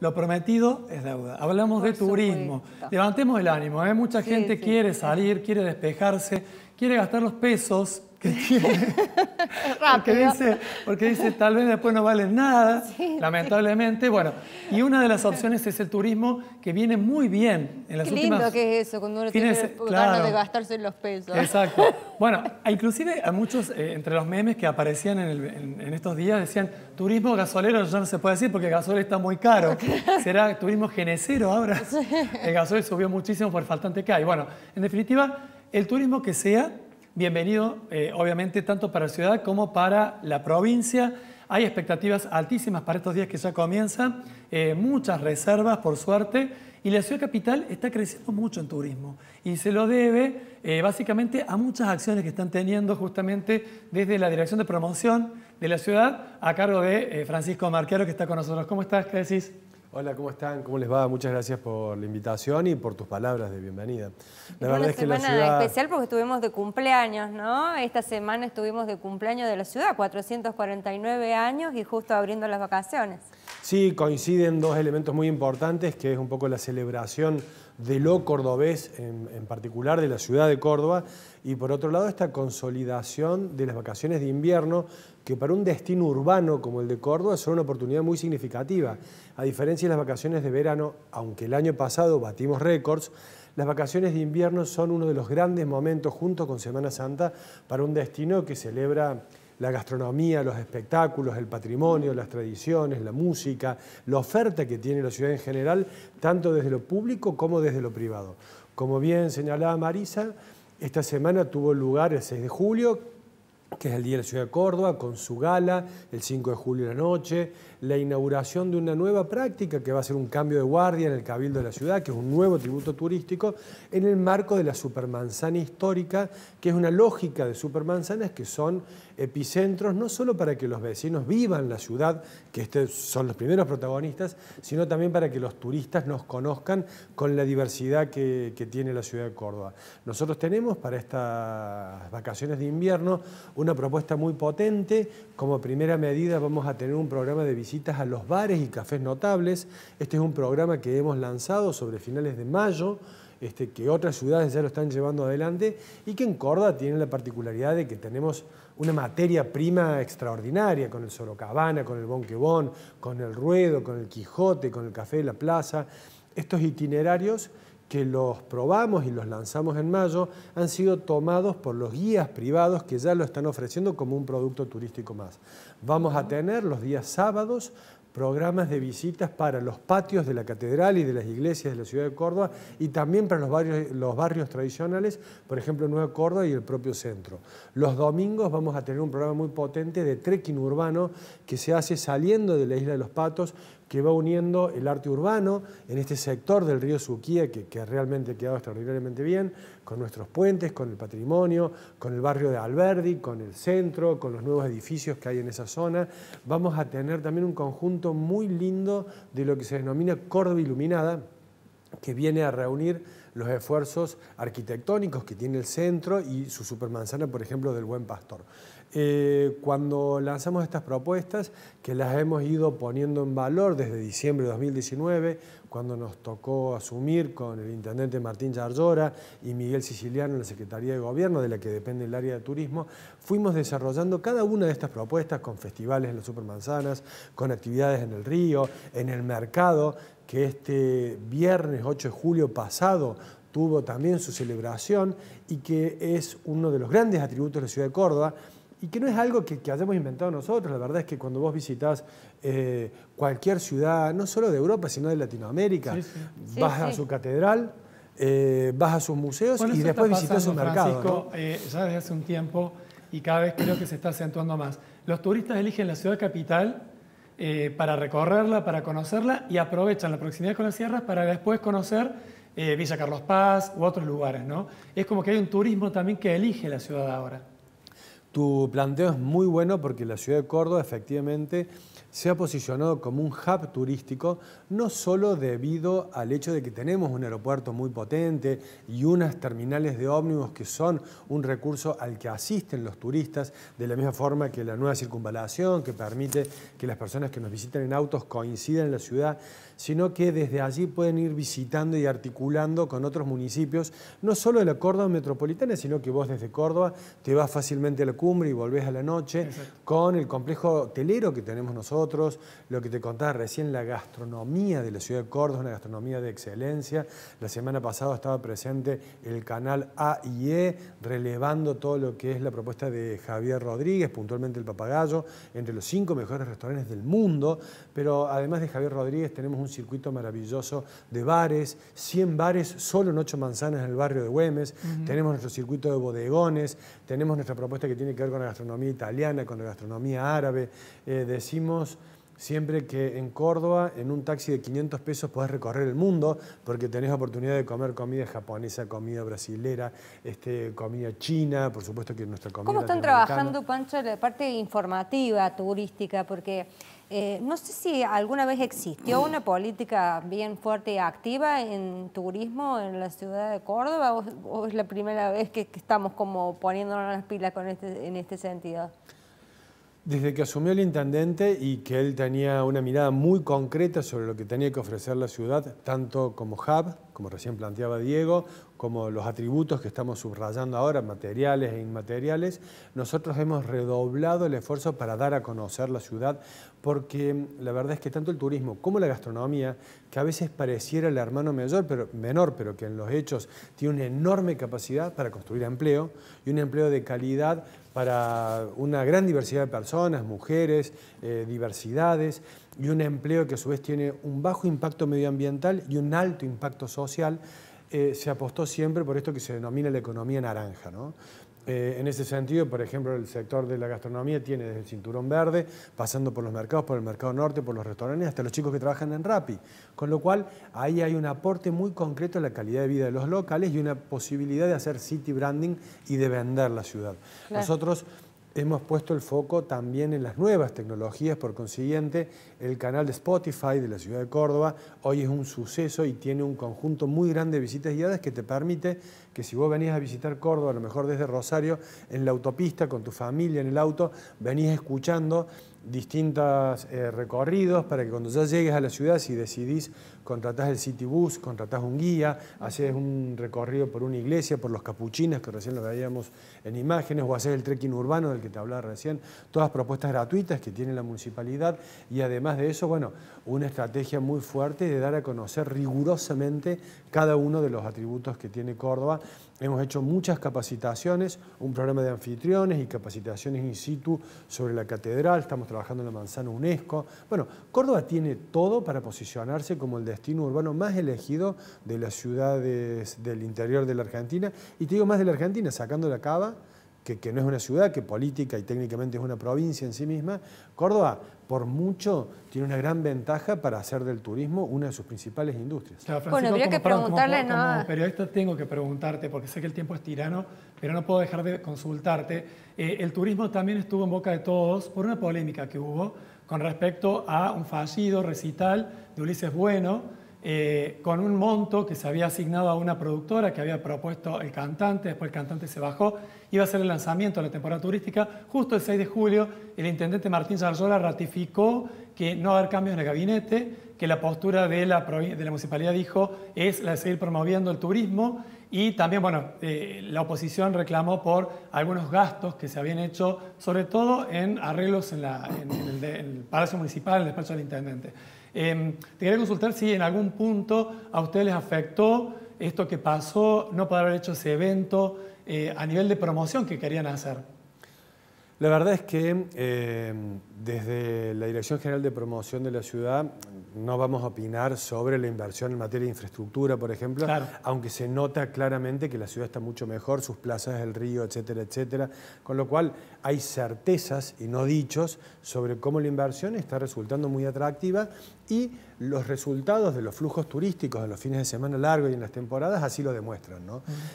Lo prometido es deuda. Hablamos de turismo. Levantemos el ánimo. ¿eh? Mucha gente quiere salir, quiere despejarse, quiere gastar los pesos porque, dice, tal vez después no valen nada, lamentablemente. Bueno, y una de las opciones es el turismo, que viene muy bien en las Qué lindo que es eso, cuando uno tiene de gastarse los pesos. Exacto. Bueno, inclusive a muchos, eh, entre los memes que aparecían en, estos días, decían, turismo gasolero ya no se puede decir porque el gasol está muy caro. ¿Será turismo genesero ahora? El gasol subió muchísimo por faltante que hay. Bueno, en definitiva, el turismo que sea bienvenido, eh, obviamente, tanto para la ciudad como para la provincia. Hay expectativas altísimas para estos días que ya comienzan, eh, muchas reservas, por suerte, y la ciudad capital está creciendo mucho en turismo y se lo debe eh, básicamente a muchas acciones que están teniendo justamente desde la Dirección de Promoción de la Ciudad a cargo de Francisco Marquero, que está con nosotros. ¿Cómo estás? ¿Qué decís? Hola, ¿cómo están? ¿Cómo les va? Muchas gracias por la invitación y por tus palabras de bienvenida. La verdad es que la ciudad... especial porque estuvimos de cumpleaños, ¿no? Esta semana estuvimos de cumpleaños de la ciudad, 449 años y justo abriendo las vacaciones. Sí, coinciden dos elementos muy importantes, que es un poco la celebración de lo cordobés, en, particular de la ciudad de Córdoba, y por otro lado esta consolidación de las vacaciones de invierno, que para un destino urbano como el de Córdoba son una oportunidad muy significativa. A diferencia de las vacaciones de verano, aunque el año pasado batimos récords, las vacaciones de invierno son uno de los grandes momentos, junto con Semana Santa, para un destino que celebra la gastronomía, los espectáculos, el patrimonio, las tradiciones, la música, la oferta que tiene la ciudad en general, tanto desde lo público como desde lo privado. Como bien señalaba Marisa, esta semana tuvo lugar el 6 de julio, que es el Día de la Ciudad de Córdoba, con su gala, el 5 de julio de la noche, la inauguración de una nueva práctica que va a ser un cambio de guardia en el Cabildo de la Ciudad, que es un nuevo tributo turístico, en el marco de la supermanzana histórica, que es una lógica de supermanzanas que son epicentros, no solo para que los vecinos vivan la ciudad, que este son los primeros protagonistas, sino también para que los turistas nos conozcan con la diversidad que, tiene la ciudad de Córdoba. Nosotros tenemos para estas vacaciones de invierno una propuesta muy potente. Como primera medida vamos a tener un programa de visitas a los bares y cafés notables. Este es un programa que hemos lanzado sobre finales de mayo. Este, que otras ciudades ya lo están llevando adelante y que en Córdoba tiene la particularidad de que tenemos una materia prima extraordinaria con el Sorocabana, con el Bonquebón, con el Ruedo, con el Quijote, con el Café de la Plaza. Estos itinerarios que los probamos y los lanzamos en mayo han sido tomados por los guías privados que ya lo están ofreciendo como un producto turístico más. Vamos a tener los días sábados programas de visitas para los patios de la catedral y de las iglesias de la ciudad de Córdoba y también para los barrios, los barrios tradicionales, por ejemplo Nueva Córdoba y el propio centro. Los domingos vamos a tener un programa muy potente de trekking urbano que se hace saliendo de la isla de los Patos que va uniendo el arte urbano en este sector del río Suquía, que, realmente ha quedado extraordinariamente bien, con nuestros puentes, con el patrimonio, con el barrio de Alberdi, con el centro, con los nuevos edificios que hay en esa zona. Vamos a tener también un conjunto muy lindo de lo que se denomina Córdoba Iluminada, que viene a reunir los esfuerzos arquitectónicos que tiene el centro y su supermanzana, por ejemplo, del Buen Pastor. Eh, cuando lanzamos estas propuestas, que las hemos ido poniendo en valor desde diciembre de 2019, cuando nos tocó asumir con el intendente Martín Yarlora y Miguel Siciliano en la Secretaría de Gobierno, de la que depende el área de turismo, fuimos desarrollando cada una de estas propuestas con festivales en las supermanzanas, con actividades en el río, en el mercado, que este viernes 8 de julio pasado tuvo también su celebración y que es uno de los grandes atributos de la ciudad de Córdoba, y que no es algo que, que, hayamos inventado nosotros. La verdad es que cuando vos visitas eh, cualquier ciudad, no solo de Europa, sino de Latinoamérica, vas a su catedral, eh, vas a sus museos y después visitas su mercado. ¿no? Eh, ya desde hace un tiempo, y cada vez creo que se está acentuando más, los turistas eligen la ciudad capital para recorrerla, para conocerla y aprovechan la proximidad con las sierras para después conocer Villa Carlos Paz u otros lugares. ¿no? Es como que hay un turismo también que elige la ciudad ahora. Tu planteo es muy bueno porque la ciudad de Córdoba efectivamente se ha posicionado como un hub turístico, no solo debido al hecho de que tenemos un aeropuerto muy potente y unas terminales de ómnibus que son un recurso al que asisten los turistas, de la misma forma que la nueva circunvalación que permite que las personas que nos visitan en autos coincidan en la ciudad, sino que desde allí pueden ir visitando y articulando con otros municipios, no solo de la Córdoba metropolitana, sino que vos desde Córdoba te vas fácilmente a la cumbre y volvés a la noche, con el complejo hotelero que tenemos nosotros, lo que te contaba recién, la gastronomía de la ciudad de Córdoba, una gastronomía de excelencia. La semana pasada estaba presente el canal A y E, relevando todo lo que es la propuesta de Javier Rodríguez, puntualmente el papagayo, entre los cinco mejores restaurantes del mundo, pero además de Javier Rodríguez tenemos un un circuito maravilloso de bares, 100 bares solo en 8 manzanas en el barrio de Güemes, tenemos nuestro circuito de bodegones, tenemos nuestra propuesta que tiene que ver con la gastronomía italiana, con la gastronomía árabe, eh, decimos siempre que en Córdoba, en un taxi de 500 pesos, podés recorrer el mundo porque tenés oportunidad de comer comida japonesa, comida brasilera, este, comida china, por supuesto que nuestra comida. ¿Cómo están trabajando, Pancho, la parte informativa, turística? Porque eh, no sé si alguna vez existió una política bien fuerte y activa en turismo en la ciudad de Córdoba o, es la primera vez que, estamos como poniéndonos las pilas este, en este sentido. Desde que asumió el intendente y que él tenía una mirada muy concreta sobre lo que tenía que ofrecer la ciudad, tanto como hub como recién planteaba Diego, como los atributos que estamos subrayando ahora, materiales e inmateriales, nosotros hemos redoblado el esfuerzo para dar a conocer la ciudad, porque la verdad es que tanto el turismo como la gastronomía, que a veces pareciera el hermano mayor, pero, menor, pero que en los hechos tiene una enorme capacidad para construir empleo y un empleo de calidad para una gran diversidad de personas, mujeres, eh, diversidades, y un empleo que a su vez tiene un bajo impacto medioambiental y un alto impacto social, eh, se apostó siempre por esto que se denomina la economía naranja. ¿no? Eh, en ese sentido, por ejemplo, el sector de la gastronomía tiene desde el cinturón verde, pasando por los mercados, por el mercado norte, por los restaurantes, hasta los chicos que trabajan en Rappi. Con lo cual, ahí hay un aporte muy concreto a la calidad de vida de los locales y una posibilidad de hacer city branding y de vender la ciudad. Nosotros hemos puesto el foco también en las nuevas tecnologías, por consiguiente, el canal de Spotify de la ciudad de Córdoba hoy es un suceso y tiene un conjunto muy grande de visitas guiadas que te permite que si vos venís a visitar Córdoba, a lo mejor desde Rosario, en la autopista, con tu familia, en el auto, venís escuchando distintos eh, recorridos para que cuando ya llegues a la ciudad, si decidís contratás el bus, contratás un guía, haces un recorrido por una iglesia, por los capuchinos, que recién lo veíamos en imágenes, o haces el trekking urbano del que te hablaba recién, todas propuestas gratuitas que tiene la municipalidad y además de eso, bueno, una estrategia muy fuerte de dar a conocer rigurosamente cada uno de los atributos que tiene Córdoba. Hemos hecho muchas capacitaciones, un programa de anfitriones y capacitaciones in situ sobre la catedral, estamos trabajando en la manzana UNESCO. Bueno, Córdoba tiene todo para posicionarse como el de destino urbano más elegido de las ciudades del interior de la Argentina. Y te digo más de la Argentina, sacando la cava, que, no es una ciudad, que política y técnicamente es una provincia en sí misma, Córdoba, por mucho, tiene una gran ventaja para hacer del turismo una de sus principales industrias. bueno, habría que preguntarle, como, tengo que preguntarte, porque sé que el tiempo es tirano, pero no puedo dejar de consultarte. Eh, el turismo también estuvo en boca de todos por una polémica que hubo con respecto a un fallido recital de Ulises Bueno, eh, con un monto que se había asignado a una productora que había propuesto el cantante, después el cantante se bajó, iba a ser el lanzamiento de la temporada turística, justo el 6 de julio el intendente Martín Zarzola ratificó que no va a haber cambios en el gabinete, que la postura de la, de la municipalidad dijo es la de seguir promoviendo el turismo y también, bueno, eh, la oposición reclamó por algunos gastos que se habían hecho, sobre todo en arreglos en, el, Palacio Municipal, en el despacho del Intendente. Em, te quería consultar si en algún punto a ustedes les afectó esto que pasó, no poder haber hecho ese evento eh, a nivel de promoción que querían hacer. La verdad es que eh, desde la Dirección General de Promoción de la Ciudad no vamos a opinar sobre la inversión en materia de infraestructura, por ejemplo, aunque se nota claramente que la ciudad está mucho mejor, sus plazas el río, etcétera, etcétera, con lo cual hay certezas y no dichos sobre cómo la inversión está resultando muy atractiva y los resultados de los flujos turísticos en los fines de semana largos y en las temporadas así lo demuestran.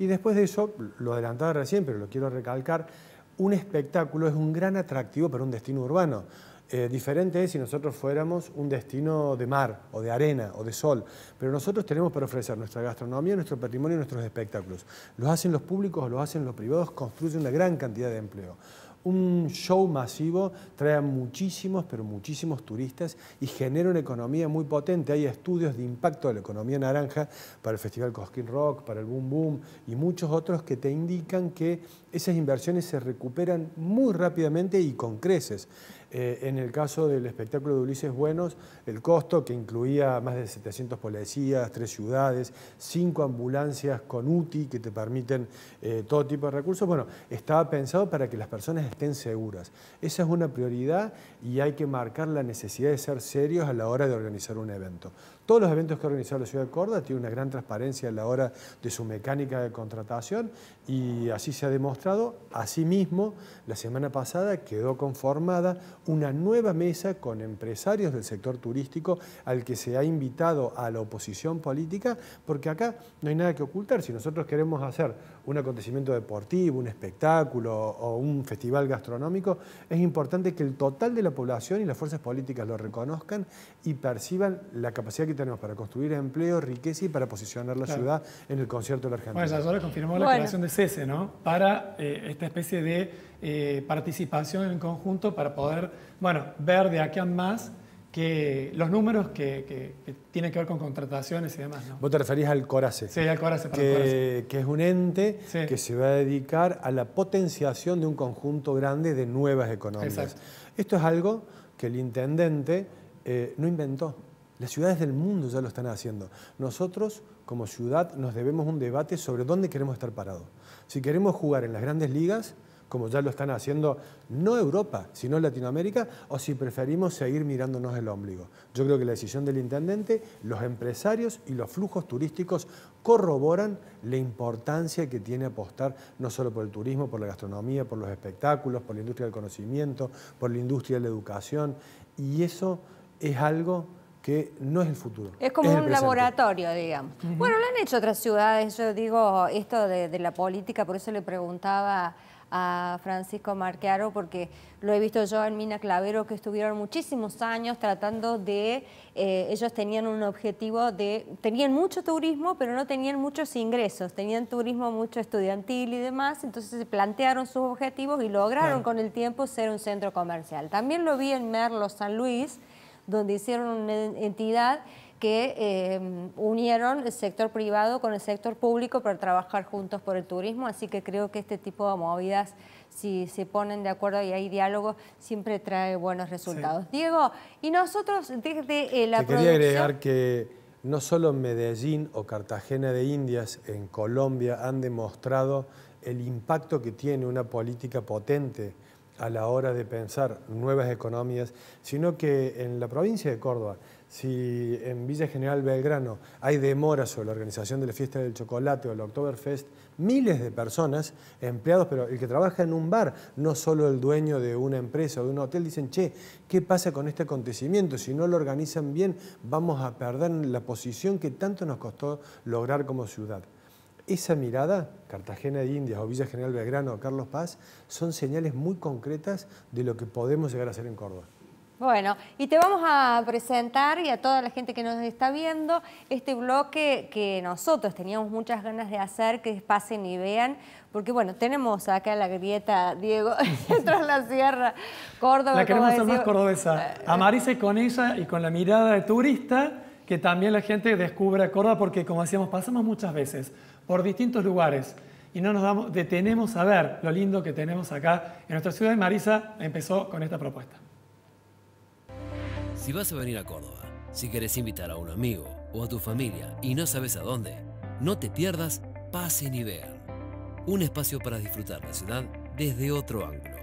Y después de eso, lo adelantaba recién, pero lo quiero recalcar, un espectáculo es un gran atractivo para un destino urbano. Eh, diferente es si nosotros fuéramos un destino de mar o de arena o de sol, pero nosotros tenemos para ofrecer nuestra gastronomía, nuestro patrimonio, nuestros espectáculos. Los hacen los públicos lo los hacen los privados, construyen una gran cantidad de empleo un show masivo trae a muchísimos, pero muchísimos turistas y genera una economía muy potente. Hay estudios de impacto de la economía naranja para el Festival Cosquín Rock, para el Boom Boom y muchos otros que te indican que esas inversiones se recuperan muy rápidamente y con creces. Eh, en el caso del espectáculo de Ulises Buenos, el costo que incluía más de 700 policías, tres ciudades, cinco ambulancias con UTI que te permiten eh, todo tipo de recursos, bueno, estaba pensado para que las personas estén seguras. Esa es una prioridad y hay que marcar la necesidad de ser serios a la hora de organizar un evento. Todos los eventos que ha organizado la ciudad de Córdoba tiene una gran transparencia a la hora de su mecánica de contratación y así se ha demostrado. Asimismo, la semana pasada quedó conformada una nueva mesa con empresarios del sector turístico al que se ha invitado a la oposición política, porque acá no hay nada que ocultar. Si nosotros queremos hacer un acontecimiento deportivo, un espectáculo o un festival gastronómico, es importante que el total de la población y las fuerzas políticas lo reconozcan y perciban la capacidad que tenemos para construir empleo, riqueza y para posicionar la ciudad en el concierto de la Argentina. Bueno, ya solo confirmó la creación de CESE, ¿no? Para eh, esta especie de eh, participación en conjunto para poder, bueno, ver de aquí a más que los números que, tienen que ver con contrataciones y demás. ¿no? Vos te referís al CORACE. Sí, al CORACE, que, que es un ente que se va a dedicar a la potenciación de un conjunto grande de nuevas economías. Exacto. Esto es algo que el intendente eh, no inventó. Las ciudades del mundo ya lo están haciendo. Nosotros, como ciudad, nos debemos un debate sobre dónde queremos estar parados. Si queremos jugar en las grandes ligas, como ya lo están haciendo no Europa, sino Latinoamérica, o si preferimos seguir mirándonos el ombligo. Yo creo que la decisión del intendente, los empresarios y los flujos turísticos corroboran la importancia que tiene apostar no solo por el turismo, por la gastronomía, por los espectáculos, por la industria del conocimiento, por la industria de la educación, y eso es algo que no es el futuro. Es como un laboratorio, digamos. Bueno, lo han hecho otras ciudades, yo digo esto de, la política, por eso le preguntaba a Francisco Marquearo, porque lo he visto yo en Mina Clavero, que estuvieron muchísimos años tratando de, eh, ellos tenían un objetivo de, tenían mucho turismo, pero no tenían muchos ingresos, tenían turismo mucho estudiantil y demás, entonces se plantearon sus objetivos y lograron con el tiempo ser un centro comercial. También lo vi en Merlo, San Luis, donde hicieron una entidad que em, unieron el sector privado con el sector público para trabajar juntos por el turismo, así que creo que este tipo de movidas, si se ponen de acuerdo y hay diálogo, siempre trae buenos resultados. Diego, y nosotros desde eh, la Te quería agregar que no solo Medellín o Cartagena de Indias en Colombia han demostrado el impacto que tiene una política potente a la hora de pensar nuevas economías, sino que en la provincia de Córdoba, si en Villa General Belgrano hay demoras sobre la organización de la fiesta del chocolate o el Oktoberfest, miles de personas, empleados, pero el que trabaja en un bar, no solo el dueño de una empresa o de un hotel, dicen, che, ¿qué pasa con este acontecimiento? Si no lo organizan bien, vamos a perder la posición que tanto nos costó lograr como ciudad. Esa mirada, Cartagena de Indias o Villa General Belgrano o Carlos Paz, son señales muy concretas de lo que podemos llegar a hacer en Córdoba. Bueno, y te vamos a presentar y a toda la gente que nos está viendo este bloque que nosotros teníamos muchas ganas de hacer, que pasen y vean, porque bueno, tenemos acá la grieta, Diego, tras la sierra, Córdoba. La queremos hacer más cordobesa. Amarice con ella y con la mirada de turista, que también la gente descubra Córdoba, porque como decíamos, pasamos muchas veces por distintos lugares y no nos damos, detenemos a ver lo lindo que tenemos acá en nuestra ciudad. de Marisa empezó con esta propuesta. Si vas a venir a Córdoba, si querés invitar a un amigo o a tu familia y no sabes a dónde, no te pierdas Pase ni ver. un espacio para disfrutar la ciudad desde otro ángulo.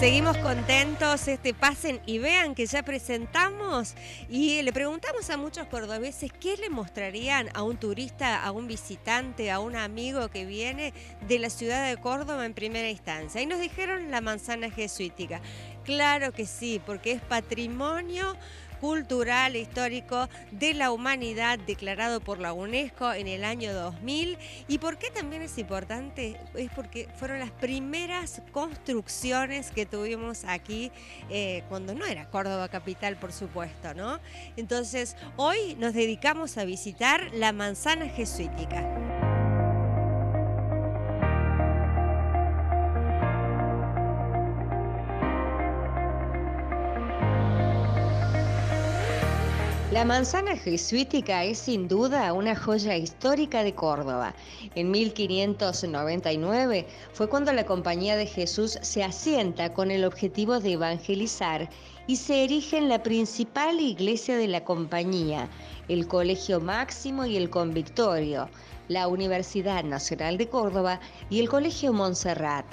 Seguimos contentos, este pasen y vean que ya presentamos y eh, le preguntamos a muchos cordobeses qué le mostrarían a un turista, a un visitante, a un amigo que viene de la ciudad de Córdoba en primera instancia. Y nos dijeron la manzana jesuítica. Claro que sí, porque es patrimonio cultural e histórico de la humanidad declarado por la UNESCO en el año 2000. ¿Y por qué también es importante? Es porque fueron las primeras construcciones que tuvimos aquí eh, cuando no era Córdoba capital, por supuesto, ¿no? Entonces, hoy nos dedicamos a visitar la manzana jesuítica. La manzana jesuítica es sin duda una joya histórica de Córdoba. En 1599 fue cuando la Compañía de Jesús se asienta con el objetivo de evangelizar y se erige en la principal iglesia de la Compañía, el Colegio Máximo y el Convictorio, la Universidad Nacional de Córdoba y el Colegio Montserrat.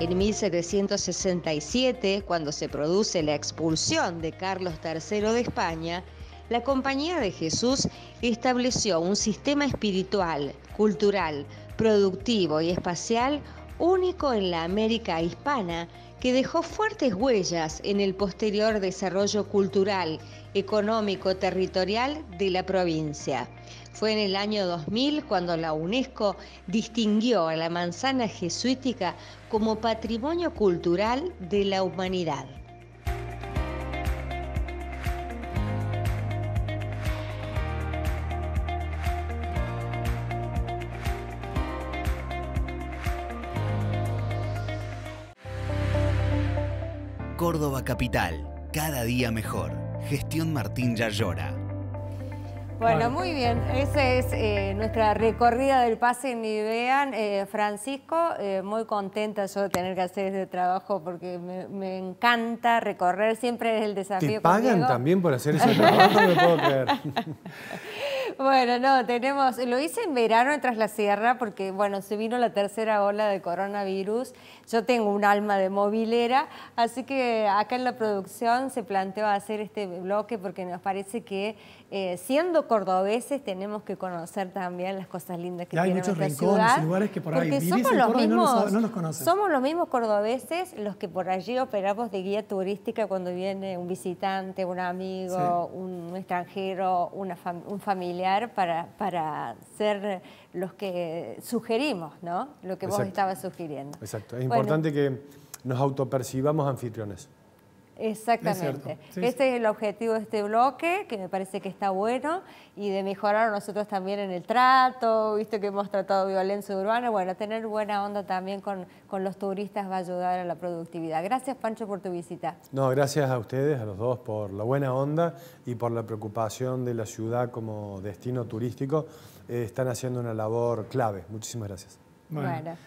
En 1767, cuando se produce la expulsión de Carlos III de España, la Compañía de Jesús estableció un sistema espiritual, cultural, productivo y espacial único en la América hispana que dejó fuertes huellas en el posterior desarrollo cultural, económico, territorial de la provincia. Fue en el año 2000 cuando la UNESCO distinguió a la manzana jesuítica como patrimonio cultural de la humanidad. Córdoba Capital, cada día mejor. Gestión Martín Yallora. Bueno, muy bien. Esa es eh, nuestra recorrida del pase en vean, eh, Francisco, eh, muy contenta yo de tener que hacer este trabajo porque me, encanta recorrer. Siempre es el desafío. ¿Te pagan también por hacer ese trabajo? no me puedo creer. Bueno, no, tenemos, lo hice en verano en Tras la Sierra porque, bueno, se vino la tercera ola de coronavirus. Yo tengo un alma de movilera, así que acá en la producción se planteó hacer este bloque porque nos parece que eh, siendo cordobeses tenemos que conocer también las cosas lindas que nuestra ciudad. hay muchos rincones, lugares que por ahí somos los, mismos, no los, no somos los mismos cordobeses los que por allí operamos de guía turística cuando viene un visitante, un amigo, un, extranjero, un familiar para, ser los que sugerimos, ¿no? Lo que vos estabas sugiriendo. Exacto, es importante que nos autopercibamos anfitriones. Exactamente. este es el objetivo de este bloque, que me parece que está bueno, y de mejorar nosotros también en el trato, visto que hemos tratado violencia urbana, bueno, tener buena onda también con, los turistas va a ayudar a la productividad. Gracias, Pancho, por tu visita. No, gracias a ustedes, a los dos, por la buena onda y por la preocupación de la ciudad como destino turístico. Eh, están haciendo una labor clave. Muchísimas gracias.